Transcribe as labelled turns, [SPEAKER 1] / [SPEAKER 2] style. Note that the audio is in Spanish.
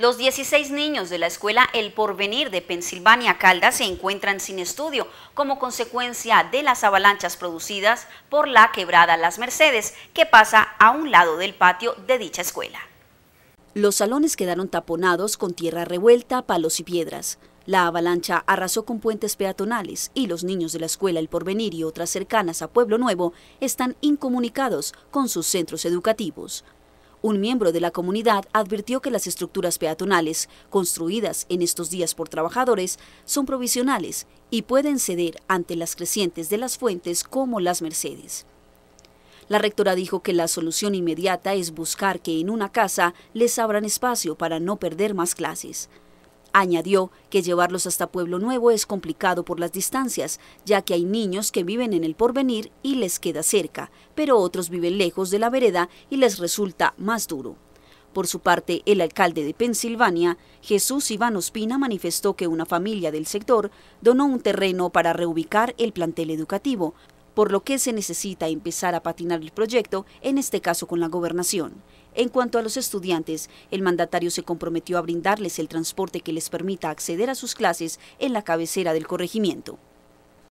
[SPEAKER 1] Los 16 niños de la escuela El Porvenir de Pensilvania Caldas se encuentran sin estudio como consecuencia de las avalanchas producidas por la quebrada Las Mercedes que pasa a un lado del patio de dicha escuela. Los salones quedaron taponados con tierra revuelta, palos y piedras. La avalancha arrasó con puentes peatonales y los niños de la escuela El Porvenir y otras cercanas a Pueblo Nuevo están incomunicados con sus centros educativos. Un miembro de la comunidad advirtió que las estructuras peatonales construidas en estos días por trabajadores son provisionales y pueden ceder ante las crecientes de las fuentes como las Mercedes. La rectora dijo que la solución inmediata es buscar que en una casa les abran espacio para no perder más clases. Añadió que llevarlos hasta Pueblo Nuevo es complicado por las distancias, ya que hay niños que viven en el porvenir y les queda cerca, pero otros viven lejos de la vereda y les resulta más duro. Por su parte, el alcalde de Pensilvania, Jesús Iván Ospina, manifestó que una familia del sector donó un terreno para reubicar el plantel educativo, por lo que se necesita empezar a patinar el proyecto, en este caso con la gobernación. En cuanto a los estudiantes, el mandatario se comprometió a brindarles el transporte que les permita acceder a sus clases en la cabecera del corregimiento.